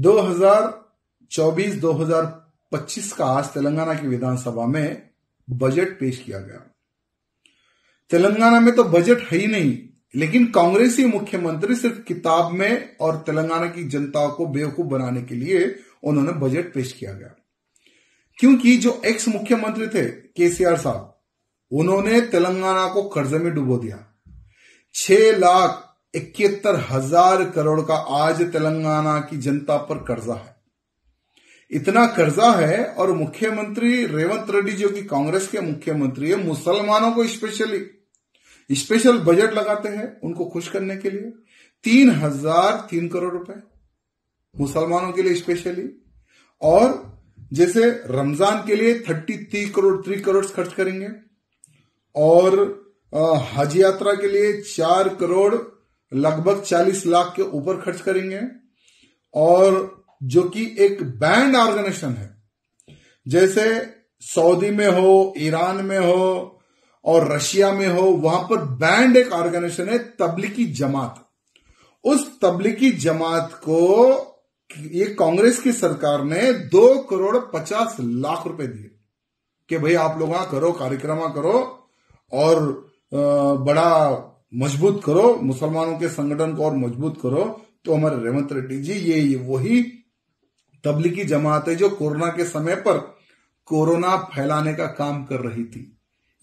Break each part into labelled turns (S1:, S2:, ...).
S1: 2024-2025 का आज तेलंगाना की विधानसभा में बजट पेश किया गया तेलंगाना में तो बजट है ही नहीं लेकिन कांग्रेसी मुख्यमंत्री सिर्फ किताब में और तेलंगाना की जनता को बेवकूफ बनाने के लिए उन्होंने बजट पेश किया गया क्योंकि जो एक्स मुख्यमंत्री थे केसीआर साहब उन्होंने तेलंगाना को कर्जे में डुबो दिया छह लाख इकहत्तर हजार करोड़ का आज तेलंगाना की जनता पर कर्जा है इतना कर्जा है और मुख्यमंत्री रेवंत रेड्डी जो कि कांग्रेस के मुख्यमंत्री है मुसलमानों को स्पेशली स्पेशल बजट लगाते हैं उनको खुश करने के लिए तीन हजार तीन करोड़ रुपए मुसलमानों के लिए स्पेशली और जैसे रमजान के लिए thirty three crore three crore खर्च करेंगे और हज यात्रा के लिए चार करोड़ लगभग 40 लाख के ऊपर खर्च करेंगे और जो कि एक बैंड ऑर्गेनाइजेशन है जैसे सऊदी में हो ईरान में हो और रशिया में हो वहां पर बैंड एक ऑर्गेनाइजेशन है तबलीगी जमात उस तबलीगी जमात को ये कांग्रेस की सरकार ने दो करोड़ पचास लाख रुपए दिए कि भाई आप लोग करो कार्यक्रम करो और बड़ा मजबूत करो मुसलमानों के संगठन को और मजबूत करो तो हमारे रेवंत रेड्डी जी ये, ये वही तबलीगी जमात है जो कोरोना के समय पर कोरोना फैलाने का काम कर रही थी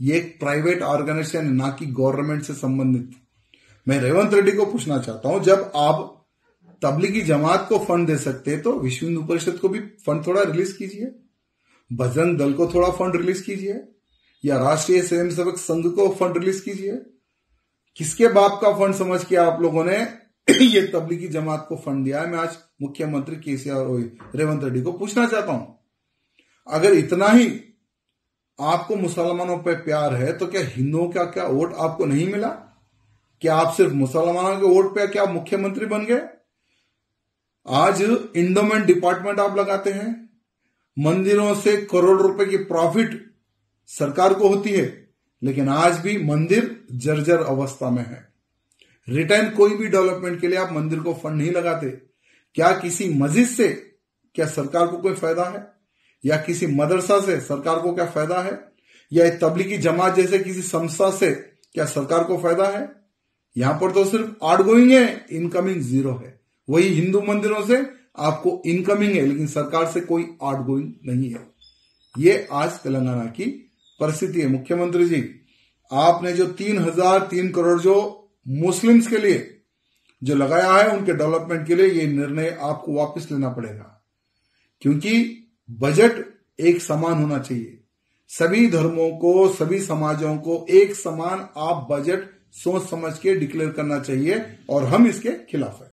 S1: ये एक प्राइवेट ऑर्गेनाइजेशन ना कि गवर्नमेंट से संबंधित मैं रेवंत रेड्डी को पूछना चाहता हूं जब आप तबलीगी जमात को फंड दे सकते हैं तो विश्व हिंदू परिषद को भी फंड थोड़ा रिलीज कीजिए भजन दल को थोड़ा फंड रिलीज कीजिए या राष्ट्रीय स्वयंसेवक संघ को फंड रिलीज कीजिए किसके बाप का फंड समझ के आप लोगों ने ये तबलीगी जमात को फंड दिया है मैं आज मुख्यमंत्री केसीआर रेवंत रेड्डी को पूछना चाहता हूं अगर इतना ही आपको मुसलमानों पर प्यार है तो क्या हिंदुओं का क्या वोट आपको नहीं मिला क्या आप सिर्फ मुसलमानों के वोट पे क्या मुख्यमंत्री बन गए आज इंडोमेंट डिपार्टमेंट आप लगाते हैं मंदिरों से करोड़ रुपए की प्रॉफिट सरकार को होती है लेकिन आज भी मंदिर जर्जर अवस्था में है रिटर्न कोई भी डेवलपमेंट के लिए आप मंदिर को फंड नहीं लगाते क्या किसी मस्जिद से क्या सरकार को कोई फायदा है या किसी मदरसा से सरकार को क्या फायदा है या तबलीगी जमात जैसे किसी संस्था से क्या सरकार को फायदा है यहां पर तो सिर्फ आउट गोइंग है इनकमिंग जीरो है वही हिंदू मंदिरों से आपको इनकमिंग है लेकिन सरकार से कोई आउट गोइंग नहीं है ये आज तेलंगाना की परिस्थिति है मुख्यमंत्री जी आपने जो तीन हजार तीन करोड़ जो मुस्लिम्स के लिए जो लगाया है उनके डेवलपमेंट के लिए ये निर्णय आपको वापस लेना पड़ेगा क्योंकि बजट एक समान होना चाहिए सभी धर्मों को सभी समाजों को एक समान आप बजट सोच समझ के डिक्लेयर करना चाहिए और हम इसके खिलाफ है